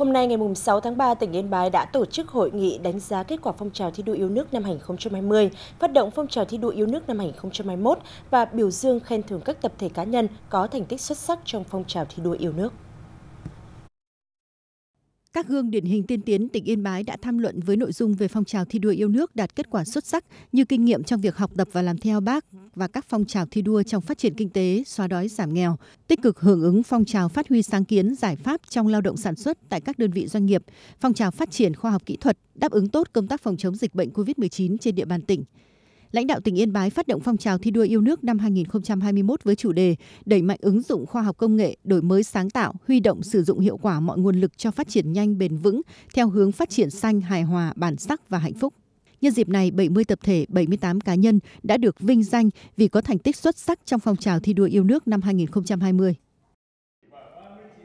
Hôm nay ngày 6 tháng 3, tỉnh Yên Bái đã tổ chức hội nghị đánh giá kết quả phong trào thi đua yêu nước năm 2020, phát động phong trào thi đua yêu nước năm 2021 và biểu dương khen thưởng các tập thể cá nhân có thành tích xuất sắc trong phong trào thi đua yêu nước. Các gương điển hình tiên tiến tỉnh Yên Bái đã tham luận với nội dung về phong trào thi đua yêu nước đạt kết quả xuất sắc như kinh nghiệm trong việc học tập và làm theo bác, và các phong trào thi đua trong phát triển kinh tế, xóa đói giảm nghèo, tích cực hưởng ứng phong trào phát huy sáng kiến giải pháp trong lao động sản xuất tại các đơn vị doanh nghiệp, phong trào phát triển khoa học kỹ thuật, đáp ứng tốt công tác phòng chống dịch bệnh COVID-19 trên địa bàn tỉnh lãnh đạo tỉnh Yên Bái phát động phong trào thi đua yêu nước năm 2021 với chủ đề đẩy mạnh ứng dụng khoa học công nghệ, đổi mới sáng tạo, huy động sử dụng hiệu quả mọi nguồn lực cho phát triển nhanh bền vững theo hướng phát triển xanh, hài hòa, bản sắc và hạnh phúc. Nhân dịp này, 70 tập thể, 78 cá nhân đã được vinh danh vì có thành tích xuất sắc trong phong trào thi đua yêu nước năm 2020.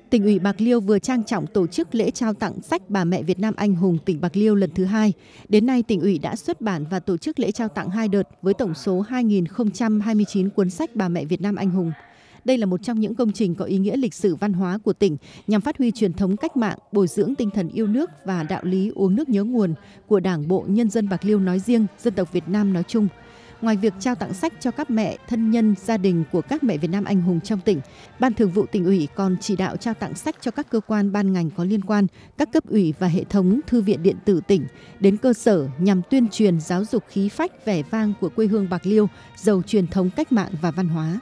Tỉnh ủy Bạc Liêu vừa trang trọng tổ chức lễ trao tặng sách Bà mẹ Việt Nam Anh hùng tỉnh Bạc Liêu lần thứ hai. Đến nay, tỉnh ủy đã xuất bản và tổ chức lễ trao tặng hai đợt với tổng số 2.029 cuốn sách Bà mẹ Việt Nam Anh hùng. Đây là một trong những công trình có ý nghĩa lịch sử văn hóa của tỉnh nhằm phát huy truyền thống cách mạng, bồi dưỡng tinh thần yêu nước và đạo lý uống nước nhớ nguồn của Đảng bộ nhân dân Bạc Liêu nói riêng, dân tộc Việt Nam nói chung. Ngoài việc trao tặng sách cho các mẹ, thân nhân, gia đình của các mẹ Việt Nam anh hùng trong tỉnh, Ban Thường vụ tỉnh ủy còn chỉ đạo trao tặng sách cho các cơ quan ban ngành có liên quan, các cấp ủy và hệ thống thư viện điện tử tỉnh đến cơ sở nhằm tuyên truyền giáo dục khí phách vẻ vang của quê hương Bạc Liêu, giàu truyền thống cách mạng và văn hóa.